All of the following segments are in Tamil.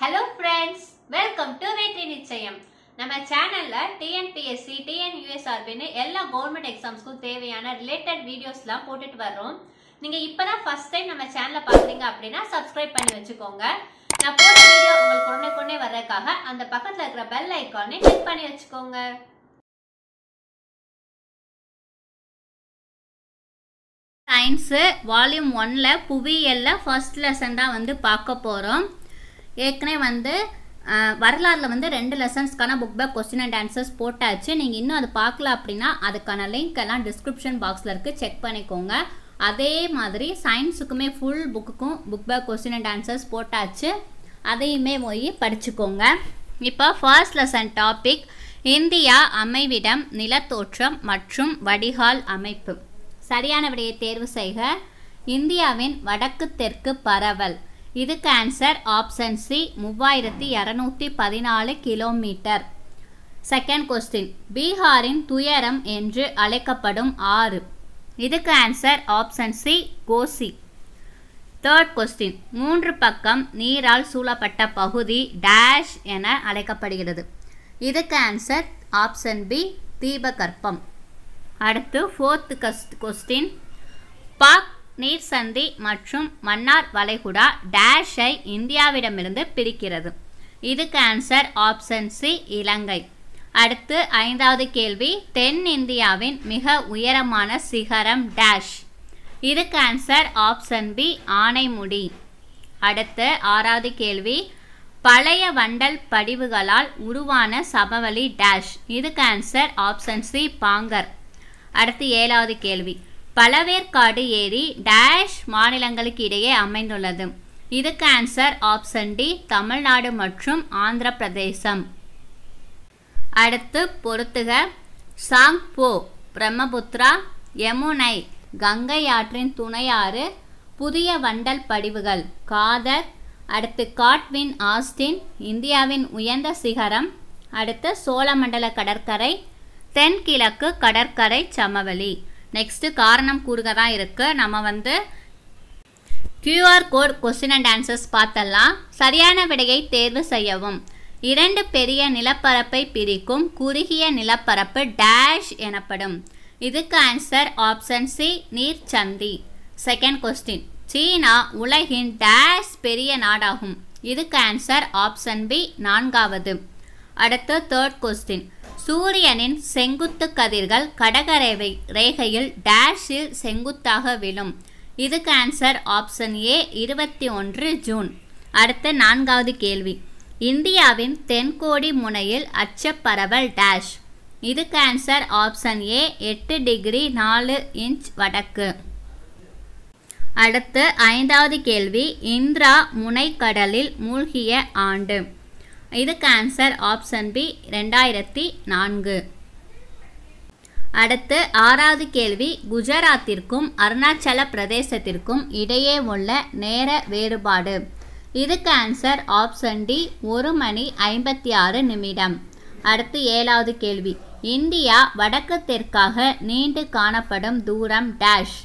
ஹலோ ஃப்ரெண்ட்ஸ் வெல்கம் டு வெற்றி நிச்சயம் நம்ம சேனல்ல டிஎன்பிஎஸ்சி டிஎன்யூஎஸ்ஆர்பின்னு எல்லா கவர்மெண்ட் எக்ஸாம்ஸ்க்கும் தேவையான ரிலேட்டட் வீடியோஸ்லாம் போட்டுட்டு வர்றோம் நீங்க இப்பதான் ஃபர்ஸ்ட் டைம் நம்ம சேனலை பாக்குறீங்க அப்படின்னா சப்ஸ்கிரைப் பண்ணி வச்சுக்கோங்க நான் போற வீடியோ உங்களுக்கு உடனே கொண்டே வர்றதுக்காக அந்த பக்கத்துல இருக்கிற பெல் ஐக்கானை கிளிக் பண்ணி வச்சுக்கோங்க சயின்ஸு வால்யூம் ஒன்னில் புவியியலில் ஃபர்ஸ்ட் லெசன் தான் வந்து பார்க்க போகிறோம் ஏற்கனவே வந்து வரலாறில் வந்து ரெண்டு லெசன்ஸ்க்கான book back question and answers போட்டாச்சு நீங்கள் இன்னும் அது பார்க்கல அப்படின்னா அதுக்கான லிங்க் எல்லாம் டிஸ்கிரிப்ஷன் பாக்ஸில் இருக்குது செக் பண்ணிக்கோங்க அதே மாதிரி சயின்ஸுக்குமே ஃபுல் புக்குக்கும் book back question and answers போட்டாச்சு அதையுமே போய் படிச்சுக்கோங்க இப்போ ஃபர்ஸ்ட் லெசன் டாபிக் இந்தியா அமைவிடம் நிலத்தோற்றம் மற்றும் வடிகால் அமைப்பு சரியான விடையை தேர்வு செய்க இந்தியாவின் வடக்கு தெற்கு பரவல் இதுக்கு ஆன்சர் ஆப்ஷன் சி மூவாயிரத்தி இரநூத்தி பதினாலு கிலோமீட்டர் செகண்ட் கொஸ்டின் பீகாரின் துயரம் என்று அழைக்கப்படும் ஆறு இதுக்கு answer option C Kosi third question மூன்று பக்கம் நீரால் சூழப்பட்ட பகுதி டேஷ் என அழைக்கப்படுகிறது இதுக்கு ஆன்சர் ஆப்ஷன் பி தீபகற்பம் அடுத்து ஃபோர்த் கஸ்ட் கொஸ்டின் பாக் நீர்சந்தி மற்றும் மன்னார் வளைகுடா டேஷை இந்தியாவிடமிருந்து பிரிக்கிறது இதுக்கு ஆன்சர் ஆப்ஷன் சி இலங்கை அடுத்து ஐந்தாவது கேள்வி தென் இந்தியாவின் மிக உயரமான சிகரம் டேஷ் இதுக்கு ஆன்சர் ஆப்ஷன் பி ஆனைமுடி அடுத்து ஆறாவது கேள்வி பழைய வண்டல் படிவுகளால் உருவான சமவெளி டேஷ் இதுக்கு ஆன்சர் ஆப்ஷன் சி பாங்கர் அடுத்து ஏழாவது கேள்வி பலவேற்காடு ஏரி டேஷ் மாநிலங்களுக்கு இடையே அமைந்துள்ளது இதுக்கு ஆன்சர் ஆப்ஷன் டி தமிழ்நாடு மற்றும் ஆந்திர பிரதேசம் அடுத்து பொறுத்துக சாங்போ பிரம்மபுத்ரா யமுனை கங்கை ஆற்றின் துணையாறு புதிய வண்டல் படிவுகள் காதர் அடுத்து காட்வின் ஆஸ்டின் இந்தியாவின் உயர்ந்த சிகரம் அடுத்து சோழமண்டல கடற்கரை தென்கிழக்கு கடற்கரை சமவெளி நெக்ஸ்ட்டு காரணம் கூறுக தான் இருக்குது நம்ம வந்து QR code question and answers பார்த்தலாம் சரியான விடையை தேர்வு செய்யவும் இரண்டு பெரிய நிலப்பரப்பை பிரிக்கும் குறுகிய நிலப்பரப்பு டேஷ் எனப்படும் இதுக்கு ஆன்சர் ஆப்ஷன் சி நீர் சந்தி செகண்ட் கொஸ்டின் சீனா உலகின் டேஷ் பெரிய நாடாகும் இதுக்கு ஆன்சர் ஆப்ஷன் பி நான்காவது அடுத்து தேர்ட் கொஸ்டின் சூரியனின் செங்குத்து கதிர்கள் கடகரேவை ரேகையில் டேஷில் செங்குத்தாக விழும் இதுக்கு ஆன்சர் ஆப்ஷன் ஏ இருபத்தி ஒன்று ஜூன் அடுத்த நான்காவது கேள்வி இந்தியாவின் தென்கோடி முனையில் அச்சப்பரவல் டேஷ் இதுக்கு ஆன்சர் ஆப்ஷன் ஏ எட்டு டிகிரி நாலு இன்ச் வடக்கு அடுத்து ஐந்தாவது கேள்வி இந்திரா முனைக்கடலில் மூழ்கிய ஆண்டு இதுக்கு ஆன்சர் ஆப்ஷன் பி ரெண்டாயிரத்தி நான்கு அடுத்து ஆறாவது கேள்வி குஜராத்திற்கும் அருணாச்சல பிரதேசத்திற்கும் இடையே உள்ள நேர வேறுபாடு இதுக்கு ஆன்சர் ஆப்ஷன் டி ஒரு மணி ஐம்பத்தி ஆறு நிமிடம் அடுத்து ஏழாவது கேள்வி இந்தியா வடக்கு தெற்காக நீண்டு காணப்படும் தூரம் டேஷ்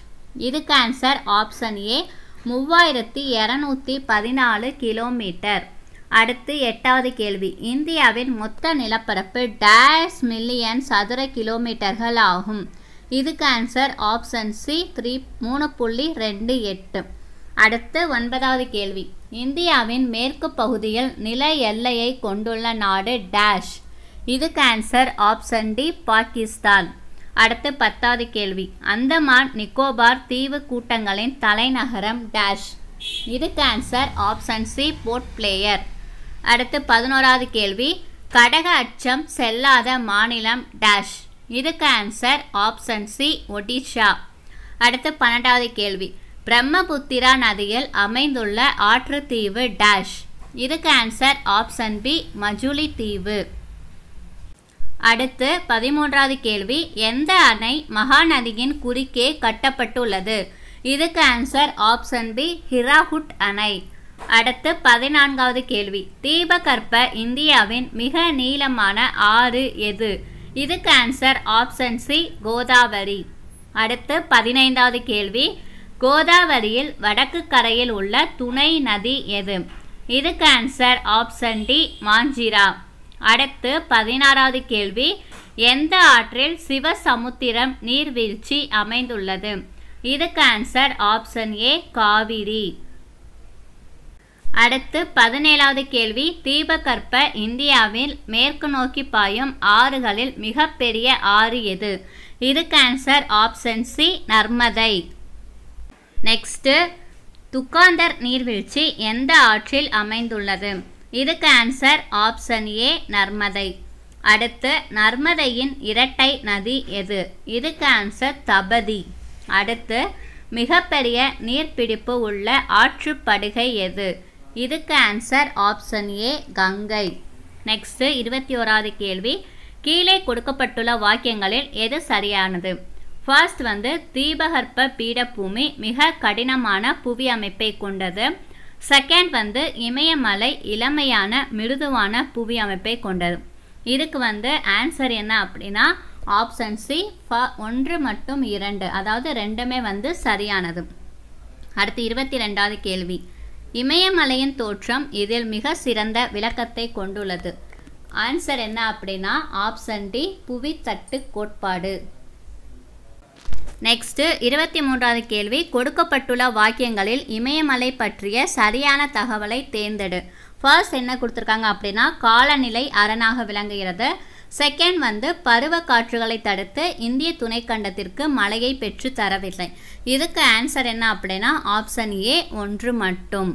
இதுக்கு ஆன்சர் ஆப்ஷன் ஏ மூவாயிரத்தி இரநூத்தி பதினாலு கிலோமீட்டர் அடுத்து எட்டாவது கேள்வி இந்தியாவின் மொத்த நிலப்பரப்பு டேஷ் மில்லியன் சதுர கிலோமீட்டர்கள் ஆகும் இதுக்கு ஆன்சர் ஆப்ஷன் சி த்ரீ மூணு புள்ளி ரெண்டு எட்டு அடுத்து ஒன்பதாவது கேள்வி இந்தியாவின் மேற்கு பகுதியில் நில எல்லையை கொண்டுள்ள நாடு டேஷ் இதுக்கு ஆன்சர் ஆப்ஷன் டி பாகிஸ்தான் அடுத்து பத்தாவது கேள்வி அந்தமான் நிக்கோபார் தீவு கூட்டங்களின் தலைநகரம் டேஷ் இதுக்கு answer option C Port Blair அடுத்து பதினோராவது கேள்வி கடக அச்சம் செல்லாத மாநிலம் டேஷ் இதுக்கு ஆன்சர் ஆப்ஷன் சி ஒடிஷா அடுத்து பன்னெண்டாவது கேள்வி பிரம்மபுத்திரா நதியில் அமைந்துள்ள ஆற்று தீவு டேஷ் இதுக்கு ஆன்சர் ஆப்ஷன் பி மஜூலி தீவு அடுத்து பதிமூன்றாவது கேள்வி எந்த அணை மகாநதியின் குறுக்கே கட்டப்பட்டுள்ளது இதுக்கு ஆன்சர் ஆப்ஷன் பி ஹிராஹுட் அணை அடுத்து பதினான்காவது கேள்வி தீபகற்ப இந்தியாவின் மிக நீளமான ஆறு எது இது கேன்சர் ஆப்ஷன் சி கோதாவரி அடுத்து பதினைந்தாவது கேள்வி கோதாவரியில் வடக்கு கரையில் உள்ள துணை நதி எது இது கேன்சர் ஆப்ஷன் டி மாஞ்சிரா அடுத்து பதினாறாவது கேள்வி எந்த ஆற்றில் சிவசமுத்திரம் நீர்வீழ்ச்சி அமைந்துள்ளது இது கேன்சர் ஆப்ஷன் ஏ காவிரி அடுத்து பதினேழாவது கேள்வி தீபகற்ப இந்தியாவில் மேற்கு நோக்கி பாயும் ஆறுகளில் மிகப்பெரிய ஆறு எது இதுக்கு answer option C Narmada next Dhuandhar நீர்வீழ்ச்சி எந்த ஆற்றில் அமைந்துள்ளது இதுக்கு ஆன்சர் ஆப்ஷன் ஏ நர்மதை அடுத்து நர்மதையின் இரட்டை நதி எது இதுக்கு ஆன்சர் தபதி அடுத்து மிகப்பெரிய நீர்பிடிப்பு உள்ள ஆற்றுப்படுகை எது இதுக்கு answer option A Ganga next இருபத்தி ஓராவது கேள்வி கீழே கொடுக்கப்பட்டுள்ள வாக்கியங்களில் எது சரியானது ஃபர்ஸ்ட் வந்து தீபகற்ப பீடபூமி மிக கடினமான புவி அமைப்பை கொண்டது செகண்ட் வந்து இமயமலை இளமையான மிருதுவான புவி அமைப்பை கொண்டது இதுக்கு வந்து ஆன்சர் என்ன அப்படின்னா ஆப்ஷன் சி ஃப ஒன்று மற்றும் இரண்டு அதாவது ரெண்டுமே வந்து சரியானது அடுத்து இருபத்தி ரெண்டாவது கேள்வி இமயமலையின் தோற்றம் இதில் மிக சிறந்த விளக்கத்தை கொண்டுள்ளது ஆன்சர் என்ன அப்படின்னா ஆப்ஷன் டி புவித்தட்டு கோட்பாடு நெக்ஸ்ட்டு இருபத்தி மூன்றாவது கேள்வி கொடுக்கப்பட்டுள்ள வாக்கியங்களில் இமயமலை பற்றிய சரியான தகவலை தேர்ந்தெடு ஃபர்ஸ்ட் என்ன கொடுத்துருக்காங்க அப்படின்னா காலநிலை அரணாக விளங்குகிறது செகண்ட் வந்து பருவ காற்றுகளை தடுத்து இந்திய துணைக்கண்டத்திற்கு மழையை பெற்று தரவில்லை இதுக்கு ஆன்சர் என்ன அப்படின்னா ஆப்ஷன் ஏ ஒன்று மட்டும்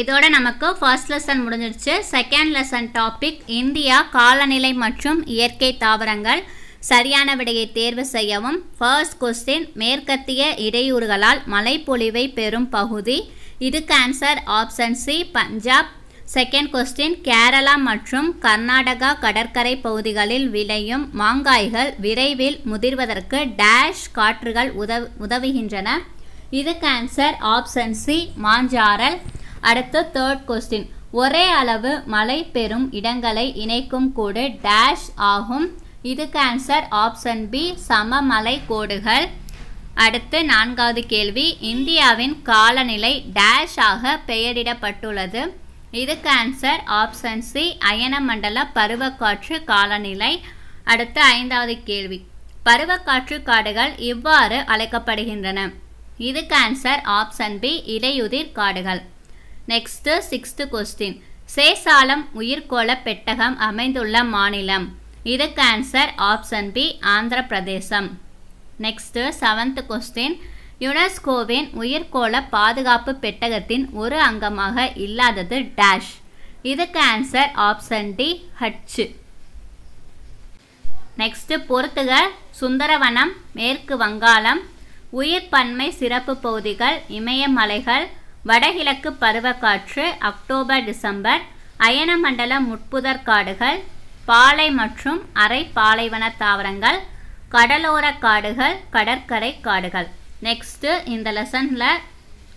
இதோட நமக்கு ஃபர்ஸ்ட் லெசன் முடிஞ்சிருச்சு செகண்ட் லெசன் டாபிக் இந்தியா காலநிலை மற்றும் இயற்கை தாவரங்கள் சரியான விடையை தேர்வு செய்யவும் ஃபர்ஸ்ட் கொஸ்டின் மேற்கத்திய இடையூறுகளால் மழைப்பொழிவை பெறும் பகுதி இதுக்கு answer option C Punjab second question Kerala மற்றும் கர்நாடகா கடற்கரை பகுதிகளில் விளையும் மாங்காய்கள் விரைவில் முதிர்வதற்கு டேஷ் காற்றுகள் உதவு உதவுகின்றன இதுக்கு ஆன்சர் ஆப்ஷன் சி மாஞ்சாரல் அடுத்து தேர்ட் கொஸ்டின் ஒரே அளவு மழை பெறும் இடங்களை இணைக்கும் கோடு டேஷ் ஆகும் இதுக்கு ஆன்சர் ஆப்ஷன் பி சமமலை கோடுகள் அடுத்து நான்காவது கேள்வி இந்தியாவின் காலநிலை டேஷ் ஆக பெயரிடப்பட்டுள்ளது இதுக்கு ஆன்சர் ஆப்ஷன் சி அயனமண்டல பருவக்காற்று காலநிலை அடுத்த ஐந்தாவது கேள்வி பருவக்காற்று காடுகள் இவ்வாறு அழைக்கப்படுகின்றன இதுக்கு ஆன்சர் ஆப்ஷன் பி இலையுதிர் காடுகள் நெக்ஸ்ட் சிக்ஸ்த் கொஸ்டின் சேசாலம் உயிர்கோள பெட்டகம் அமைந்துள்ள மாநிலம் இதுக்கு ஆன்சர் ஆப்ஷன் பி ஆந்திர பிரதேசம் நெக்ஸ்ட் செவன்த் கொஸ்டின் யுனெஸ்கோவின் உயிர்கோள பாதுகாப்பு பெட்டகத்தின் ஒரு அங்கமாக இல்லாதது டேஷ் இதுக்கு ஆன்சர் ஆப்ஷன் டி ஹட்சு நெக்ஸ்ட்டு பொறுத்துகள் சுந்தரவனம் மேற்கு வங்காளம் உயிர் பன்மை சிறப்பு பகுதிகள் இமயமலைகள் வடகிழக்கு பருவக்காற்று அக்டோபர் டிசம்பர் அயனமண்டல முட்புதர் காடுகள் பாலை மற்றும் அரை பாலைவன தாவரங்கள் கடலோர காடுகள் கடற்கரை காடுகள் நெக்ஸ்ட்டு இந்த லெசனில்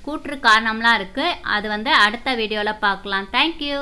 கூற்று காரணம்லாம் இருக்குது அது வந்து அடுத்த வீடியோவில் பார்க்கலாம் தேங்க்யூ